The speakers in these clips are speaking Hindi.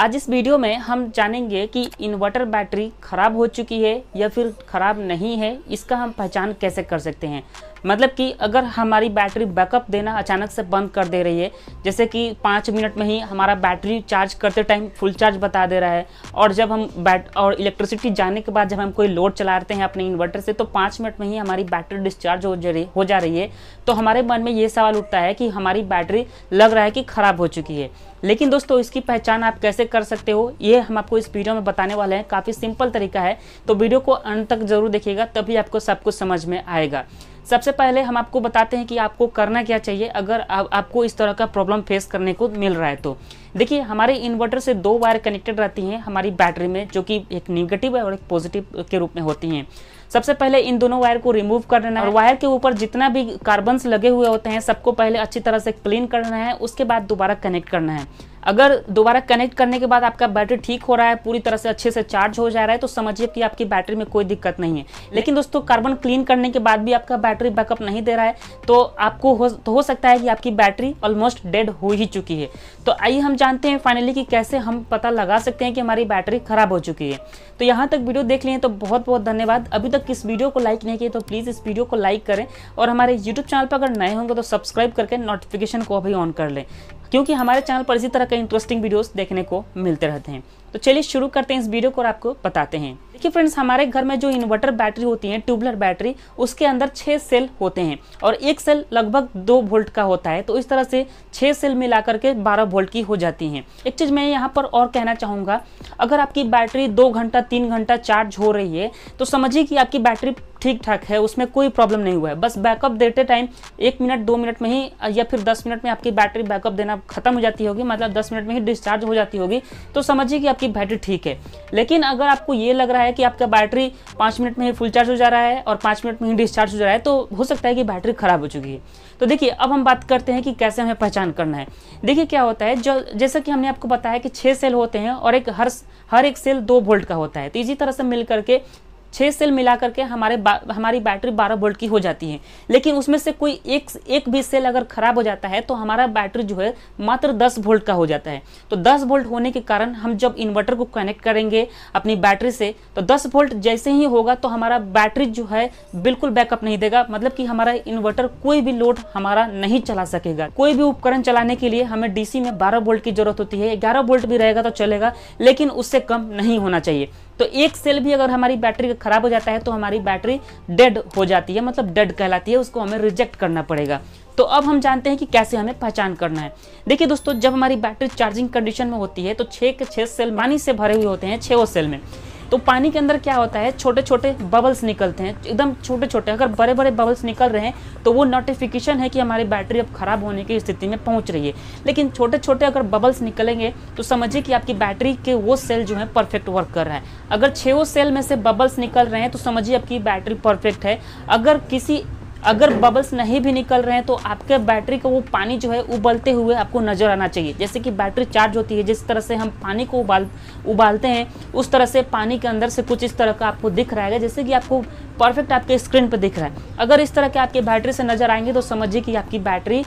आज इस वीडियो में हम जानेंगे कि इन्वर्टर बैटरी खराब हो चुकी है या फिर खराब नहीं है इसका हम पहचान कैसे कर सकते हैं मतलब कि अगर हमारी बैटरी बैकअप देना अचानक से बंद कर दे रही है जैसे कि पाँच मिनट में ही हमारा बैटरी चार्ज करते टाइम फुल चार्ज बता दे रहा है और जब हम बैट और इलेक्ट्रिसिटी जाने के बाद जब हम कोई लोड चलाते हैं अपने इन्वर्टर से तो पाँच मिनट में ही हमारी बैटरी डिस्चार्ज हो जा रही हो जा रही है तो हमारे मन में ये सवाल उठता है कि हमारी बैटरी लग रहा है कि ख़राब हो चुकी है लेकिन दोस्तों इसकी पहचान आप कैसे कर सकते हो ये हम आपको इस वीडियो में बताने वाले हैं काफ़ी सिंपल तरीका है तो वीडियो को अंत तक जरूर देखिएगा तभी आपको सब कुछ समझ में आएगा सबसे पहले हम आपको बताते हैं कि आपको करना क्या चाहिए अगर आ, आपको इस तरह का प्रॉब्लम फेस करने को मिल रहा है तो देखिए हमारे इन्वर्टर से दो वायर कनेक्टेड रहती हैं हमारी बैटरी में जो कि एक निगेटिव और एक पॉजिटिव के रूप में होती हैं सबसे पहले इन दोनों वायर को रिमूव कर देना है और वायर के ऊपर जितना भी कार्बन्स लगे हुए होते हैं सबको पहले अच्छी तरह से क्लीन करना है उसके बाद दोबारा कनेक्ट करना है अगर दोबारा कनेक्ट करने के बाद आपका बैटरी ठीक हो रहा है पूरी तरह से अच्छे से चार्ज हो जा रहा है तो समझिए कि आपकी बैटरी में कोई दिक्कत नहीं है लेकिन दोस्तों कार्बन क्लीन करने के बाद भी आपका बैटरी बैकअप नहीं दे रहा है तो आपको हो, तो हो सकता है कि आपकी बैटरी ऑलमोस्ट डेड हो ही चुकी है तो आइए हम जानते हैं फाइनली कि कैसे हम पता लगा सकते हैं कि हमारी बैटरी ख़राब हो चुकी है तो यहाँ तक वीडियो देख लिए तो बहुत बहुत धन्यवाद अभी तक इस वीडियो को लाइक नहीं किया तो प्लीज़ इस वीडियो को लाइक करें और हमारे यूट्यूब चैनल पर अगर नए होंगे तो सब्सक्राइब करके नोटिफिकेशन को अभी ऑन कर लें क्योंकि हमारे चैनल पर इसी तरह के इंटरेस्टिंग वीडियोस देखने को मिलते रहते हैं तो चलिए शुरू करते हैं इस वीडियो को और आपको बताते हैं देखिए फ्रेंड्स हमारे घर में जो इन्वर्टर बैटरी होती है ट्यूबलर बैटरी उसके अंदर छः सेल होते हैं और एक सेल लगभग दो वोल्ट का होता है तो इस तरह से छः सेल मिलाकर के बारह वोल्ट की हो जाती हैं एक चीज़ मैं यहाँ पर और कहना चाहूँगा अगर आपकी बैटरी दो घंटा तीन घंटा चार्ज हो रही है तो समझिए कि आपकी बैटरी ठीक ठाक है उसमें कोई प्रॉब्लम नहीं हुआ है बस बैकअप देते टाइम एक मिनट दो मिनट में ही या फिर दस मिनट में आपकी बैटरी बैकअप देना खत्म हो जाती होगी मतलब दस मिनट में ही डिस्चार्ज हो जाती होगी तो समझिए कि आपकी बैटरी ठीक है लेकिन अगर आपको ये लग रहा है है कि आपका बैटरी पाँच मिनट में ही फुल चार्ज हो जा रहा है और पाँच मिनट में ही डिस्चार्ज हो जा रहा है तो हो सकता है कि बैटरी ख़राब हो चुकी है तो देखिए अब हम बात करते हैं कि कैसे हमें पहचान करना है देखिए क्या होता है जो जैसा कि हमने आपको बताया कि छः सेल होते हैं और एक हर हर एक सेल दो वोल्ट का होता है तो इसी तरह से मिल करके छः सेल मिला करके हमारे बा, हमारी बैटरी बारह वोल्ट की हो जाती है लेकिन उसमें से कोई एक एक भी सेल अगर खराब हो जाता है तो हमारा बैटरी जो है मात्र दस वोल्ट का हो जाता है तो दस वोल्ट होने के कारण हम जब इन्वर्टर को कनेक्ट करेंगे अपनी बैटरी से तो दस वोल्ट जैसे ही होगा तो हमारा बैटरी जो है बिल्कुल बैकअप नहीं देगा मतलब कि हमारा इन्वर्टर कोई भी लोड हमारा नहीं चला सकेगा कोई भी उपकरण चलाने के लिए हमें डीसी में बारह वोल्ट की जरूरत होती है ग्यारह वोल्ट भी रहेगा तो चलेगा लेकिन उससे कम नहीं होना चाहिए तो एक सेल भी अगर हमारी बैटरी का खराब हो जाता है तो हमारी बैटरी डेड हो जाती है मतलब डेड कहलाती है उसको हमें रिजेक्ट करना पड़ेगा तो अब हम जानते हैं कि कैसे हमें पहचान करना है देखिए दोस्तों जब हमारी बैटरी चार्जिंग कंडीशन में होती है तो छः के छः सेल पानी से भरे हुए होते हैं छः सेल में तो पानी के अंदर क्या होता है छोटे छोटे बबल्स निकलते हैं एकदम छोटे छोटे अगर बड़े बड़े बबल्स निकल रहे हैं तो वो नोटिफिकेशन है कि हमारी बैटरी अब ख़राब होने की स्थिति में पहुँच रही है लेकिन छोटे छोटे अगर बबल्स निकलेंगे तो समझिए कि आपकी बैटरी के वो सेल जो है परफेक्ट वर्क कर रहा है अगर छः सेल में से बबल्स निकल रहे हैं तो समझिए आपकी बैटरी परफेक्ट है अगर किसी अगर बबल्स नहीं भी निकल रहे हैं तो आपके बैटरी का वो पानी जो है उबलते हुए आपको नज़र आना चाहिए जैसे कि बैटरी चार्ज होती है जिस तरह से हम पानी को उबाल उबालते हैं उस तरह से पानी के अंदर से कुछ इस तरह का आपको दिख रहा है जैसे कि आपको परफेक्ट आपके स्क्रीन पर दिख रहा है अगर इस तरह के आपकी बैटरी से नज़र आएंगे तो समझिए कि आपकी बैटरी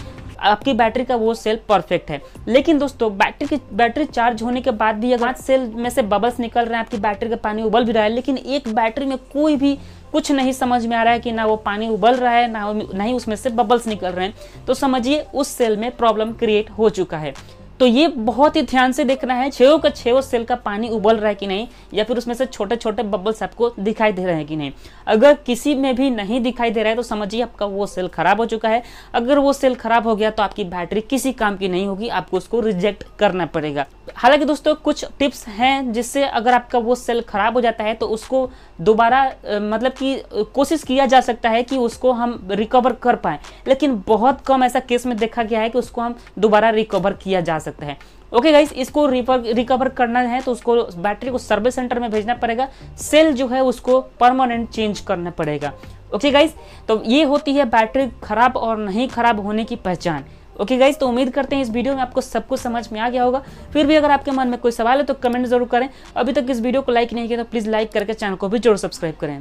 आपकी बैटरी का वो सेल परफेक्ट है लेकिन दोस्तों बैटरी की बैटरी चार्ज होने के बाद भी अगर सेल में से बबल्स निकल रहे हैं आपकी बैटरी का पानी उबल भी रहा है लेकिन एक बैटरी में कोई भी कुछ नहीं समझ में आ रहा है कि ना वो पानी उबल रहा है ना नहीं उसमें से बबल्स निकल रहे हैं तो समझिए उस सेल में प्रॉब्लम क्रिएट हो चुका है तो ये बहुत ही ध्यान से देखना है छेव का छेव सेल का पानी उबल रहा है कि नहीं या फिर उसमें से छोटे छोटे बबल्स आपको दिखाई दे रहे हैं कि नहीं अगर किसी में भी नहीं दिखाई दे रहा है तो समझिए आपका वो सेल खराब हो चुका है अगर वो सेल खराब हो गया तो आपकी बैटरी किसी काम की नहीं होगी आपको उसको रिजेक्ट करना पड़ेगा हालांकि दोस्तों कुछ टिप्स हैं जिससे अगर आपका वो सेल खराब हो जाता है तो उसको दोबारा मतलब कि कोशिश किया जा सकता है कि उसको हम रिकवर कर पाए लेकिन बहुत कम ऐसा केस में देखा गया है कि उसको हम दोबारा रिकवर किया जा सकता सकते हैं ओके गाइस इसको रिकवर करना है तो उसको बैटरी को सर्विस सेंटर में भेजना पड़ेगा सेल जो है उसको परमानेंट चेंज करना पड़ेगा ओके गाइस तो ये होती है बैटरी खराब और नहीं खराब होने की पहचान ओके okay गाइज तो उम्मीद करते हैं इस वीडियो में आपको सब कुछ समझ में आ गया होगा फिर भी अगर आपके मन में कोई सवाल है तो कमेंट जरूर करें अभी तक इस वीडियो को लाइक नहीं किया तो प्लीज़ लाइक करके चैनल को भी जरूर सब्सक्राइब करें